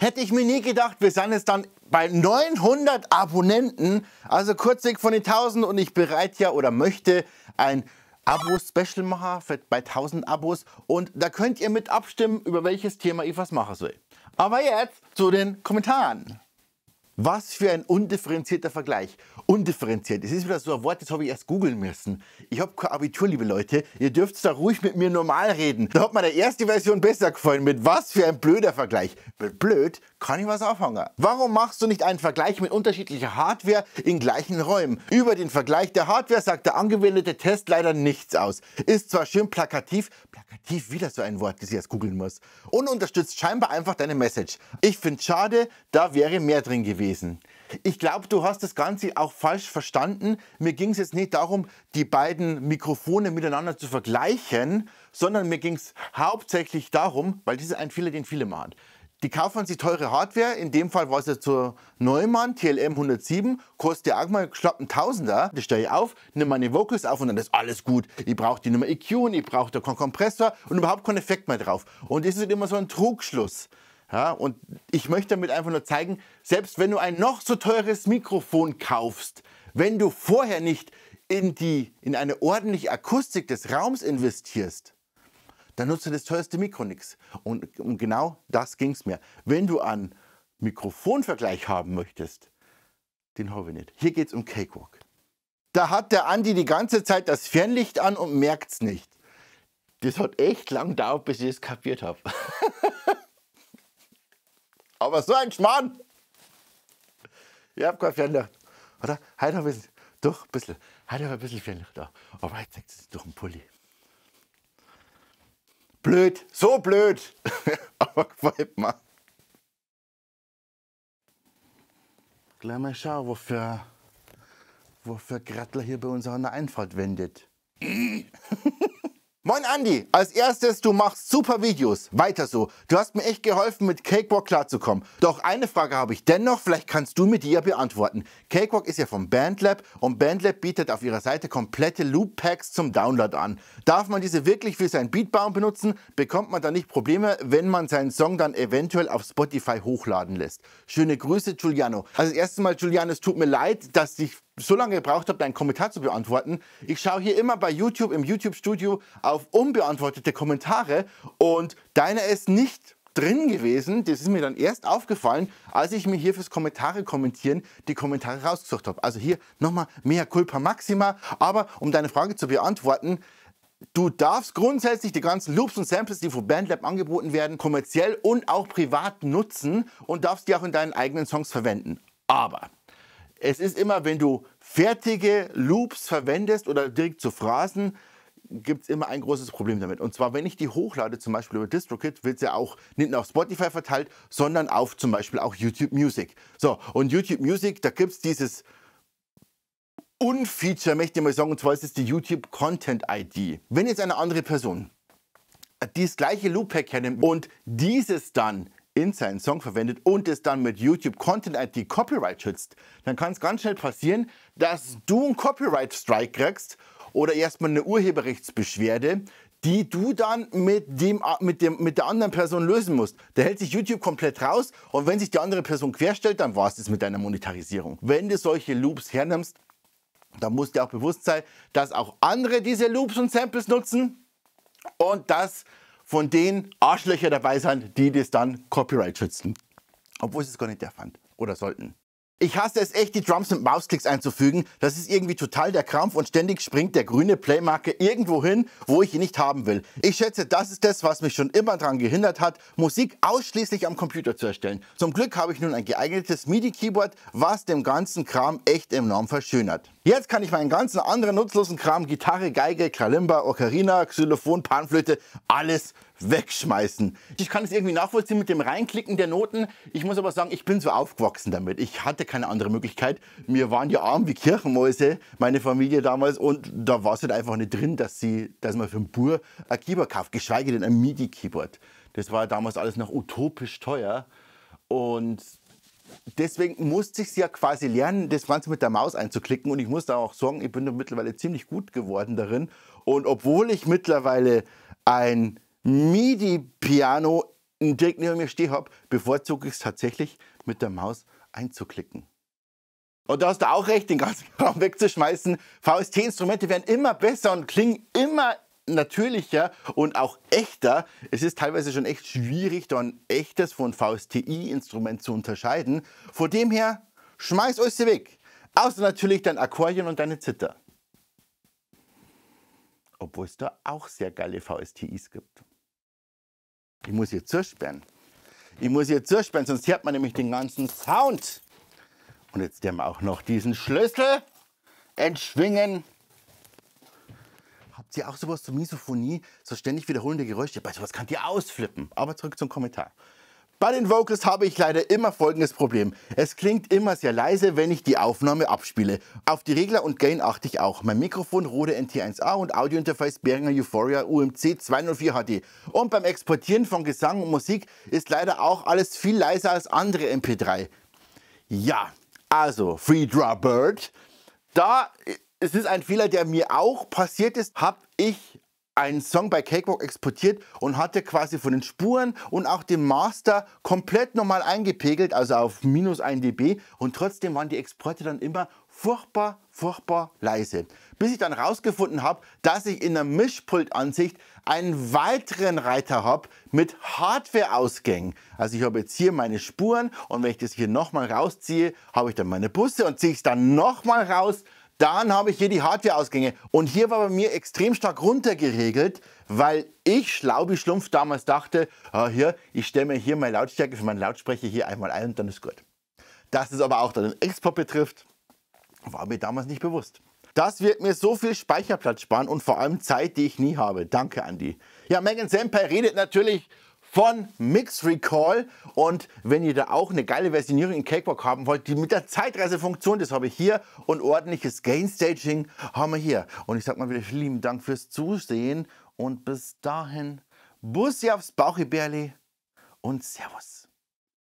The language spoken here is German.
Hätte ich mir nie gedacht, wir sind es dann bei 900 Abonnenten, also kurz weg von den 1000 und ich bereite ja oder möchte ein Abo-Special machen für bei 1000 Abos und da könnt ihr mit abstimmen, über welches Thema ich was machen soll. Aber jetzt zu den Kommentaren. Was für ein undifferenzierter Vergleich. Undifferenziert. Es ist wieder so ein Wort, das habe ich erst googeln müssen. Ich habe kein Abitur, liebe Leute. Ihr dürft da ruhig mit mir normal reden. Da hat mir der erste Version besser gefallen. Mit was für ein blöder Vergleich. Mit blöd kann ich was anfangen. Warum machst du nicht einen Vergleich mit unterschiedlicher Hardware in gleichen Räumen? Über den Vergleich der Hardware sagt der angewendete Test leider nichts aus. Ist zwar schön plakativ, plakativ wieder so ein Wort, das ich erst googeln muss. Und unterstützt scheinbar einfach deine Message. Ich finde schade, da wäre mehr drin gewesen gewesen. Ich glaube, du hast das Ganze auch falsch verstanden. Mir ging es jetzt nicht darum, die beiden Mikrofone miteinander zu vergleichen, sondern mir ging es hauptsächlich darum, weil das ist ein Fehler, den viele machen. Die kaufen sich teure Hardware, in dem Fall war es jetzt zur Neumann TLM 107, kostet ja auch mal geschlappen Tausender. Das stelle ich auf, nehme meine Vocals auf und dann ist alles gut. Ich brauche die Nummer EQ und ich brauche da keinen Kompressor und überhaupt keinen Effekt mehr drauf. Und das ist halt immer so ein Trugschluss. Ja, und ich möchte damit einfach nur zeigen, selbst wenn du ein noch so teures Mikrofon kaufst, wenn du vorher nicht in, die, in eine ordentliche Akustik des Raums investierst, dann nutzt du das teuerste Mikro nichts. Und um genau das ging es mir. Wenn du einen Mikrofonvergleich haben möchtest, den habe ich nicht. Hier geht es um Cakewalk. Da hat der Andi die ganze Zeit das Fernlicht an und merkt es nicht. Das hat echt lang gedauert, bis ich es kapiert habe. Aber so ein Schmarrn! Ich hab kein Fernlicht. Oder? Halt ein bisschen. Doch, ein bisschen. Halt ein bisschen Fernlicht da. Aber jetzt zeigt es durch den Pulli. Blöd, so blöd. Aber gefällt mir. Gleich mal schauen, wofür, wofür Grattler hier bei uns an der Einfahrt wendet. Moin Andi, als erstes, du machst super Videos. Weiter so. Du hast mir echt geholfen, mit Cakewalk klarzukommen. Doch eine Frage habe ich dennoch, vielleicht kannst du mir die ja beantworten. Cakewalk ist ja vom Bandlab und Bandlab bietet auf ihrer Seite komplette Loop Packs zum Download an. Darf man diese wirklich für sein Beatbaum benutzen? Bekommt man da nicht Probleme, wenn man seinen Song dann eventuell auf Spotify hochladen lässt? Schöne Grüße, Giuliano. Also erstes mal, Giuliano, es tut mir leid, dass ich so lange gebraucht habe, deinen Kommentar zu beantworten. Ich schaue hier immer bei YouTube im YouTube Studio auf unbeantwortete Kommentare und deiner ist nicht drin gewesen. Das ist mir dann erst aufgefallen, als ich mir hier fürs Kommentare kommentieren die Kommentare rausgesucht habe. Also hier nochmal mehr Culpa Maxima. Aber um deine Frage zu beantworten, Du darfst grundsätzlich die ganzen Loops und Samples, die von Bandlab angeboten werden, kommerziell und auch privat nutzen und darfst die auch in deinen eigenen Songs verwenden. Aber es ist immer, wenn du fertige Loops verwendest oder direkt zu Phrasen, gibt es immer ein großes Problem damit. Und zwar, wenn ich die hochlade, zum Beispiel über DistroKit, wird sie ja auch nicht nur auf Spotify verteilt, sondern auf zum Beispiel auch YouTube Music. So, und YouTube Music, da gibt es dieses Unfeature, möchte ich mal sagen, und zwar ist es die YouTube Content ID. Wenn jetzt eine andere Person dieses gleiche Loop-Pack hernimmt und dieses dann in seinen Song verwendet und es dann mit YouTube Content ID Copyright schützt, dann kann es ganz schnell passieren, dass du einen Copyright Strike kriegst oder erstmal eine Urheberrechtsbeschwerde, die du dann mit, dem, mit, dem, mit der anderen Person lösen musst. Da hält sich YouTube komplett raus und wenn sich die andere Person querstellt, dann war es das mit deiner Monetarisierung. Wenn du solche Loops hernimmst, dann musst du dir auch bewusst sein, dass auch andere diese Loops und Samples nutzen und dass von den Arschlöchern dabei sein, die das dann Copyright schützen. Obwohl sie es gar nicht der fand oder sollten. Ich hasse es echt, die Drums mit Mausklicks einzufügen. Das ist irgendwie total der Krampf und ständig springt der grüne Playmarker irgendwo hin, wo ich ihn nicht haben will. Ich schätze, das ist das, was mich schon immer daran gehindert hat, Musik ausschließlich am Computer zu erstellen. Zum Glück habe ich nun ein geeignetes MIDI-Keyboard, was dem ganzen Kram echt enorm verschönert. Jetzt kann ich meinen ganzen anderen nutzlosen Kram, Gitarre, Geige, Kalimba, Ocarina, Xylophon, Panflöte, alles wegschmeißen. Ich kann es irgendwie nachvollziehen mit dem Reinklicken der Noten. Ich muss aber sagen, ich bin so aufgewachsen damit. Ich hatte keine andere Möglichkeit. Mir waren ja arm wie Kirchenmäuse, meine Familie damals. Und da war es halt einfach nicht drin, dass, sie, dass man für einen Bur ein Keyboard kauft, geschweige denn ein MIDI-Keyboard. Das war damals alles noch utopisch teuer. Und deswegen musste ich es ja quasi lernen, das Ganze mit der Maus einzuklicken. Und ich muss da auch sagen, ich bin da mittlerweile ziemlich gut geworden darin. Und obwohl ich mittlerweile ein MIDI-Piano direkt neben mir stehen habe, bevorzuge ich es tatsächlich mit der Maus einzuklicken. Und da hast du auch recht, den ganzen Raum wegzuschmeißen. VST-Instrumente werden immer besser und klingen immer natürlicher und auch echter. Es ist teilweise schon echt schwierig, da ein echtes von VSTI-Instrument zu unterscheiden. Von dem her, schmeiß euch sie weg. Außer natürlich dein Akkordeon und deine Zither. Obwohl es da auch sehr geile VSTIs gibt. Ich muss hier zusperren. Ich muss hier zusperren, sonst hört man nämlich den ganzen Sound. Und jetzt werden wir auch noch diesen Schlüssel entschwingen. Habt ihr auch sowas zur Misophonie, so ständig wiederholende Geräusche? Bei sowas könnt ihr ausflippen. Aber zurück zum Kommentar. Bei den Vocals habe ich leider immer folgendes Problem. Es klingt immer sehr leise, wenn ich die Aufnahme abspiele. Auf die Regler und Gain achte ich auch. Mein Mikrofon Rode NT1A und Audiointerface Behringer Euphoria UMC 204 HD. Und beim Exportieren von Gesang und Musik ist leider auch alles viel leiser als andere MP3. Ja, also Free Draw Bird. Da es ist ein Fehler, der mir auch passiert ist. Habe ich einen Song bei Cakewalk exportiert und hatte quasi von den Spuren und auch dem Master komplett nochmal eingepegelt, also auf minus 1 dB. Und trotzdem waren die Exporte dann immer furchtbar, furchtbar leise. Bis ich dann herausgefunden habe, dass ich in der Mischpultansicht einen weiteren Reiter habe mit Hardware-Ausgängen. Also ich habe jetzt hier meine Spuren und wenn ich das hier nochmal rausziehe, habe ich dann meine Busse und ziehe ich es dann nochmal raus, dann habe ich hier die Hardware-Ausgänge. Und hier war bei mir extrem stark runtergeregelt, weil ich, schlau wie Schlumpf, damals dachte, ah, hier, ich stelle mir hier meine Lautstärke für meinen Lautsprecher hier einmal ein und dann ist gut. Dass es aber auch den Export betrifft, war mir damals nicht bewusst. Das wird mir so viel Speicherplatz sparen und vor allem Zeit, die ich nie habe. Danke, Andy. Ja, Megan Senpai redet natürlich von Mix Recall. Und wenn ihr da auch eine geile Versionierung in Cakewalk haben wollt, die mit der Zeitreisefunktion, das habe ich hier, und ordentliches Gain Staging haben wir hier. Und ich sage mal wieder vielen Dank fürs Zusehen und bis dahin, Bussi aufs Bauchibärli und Servus.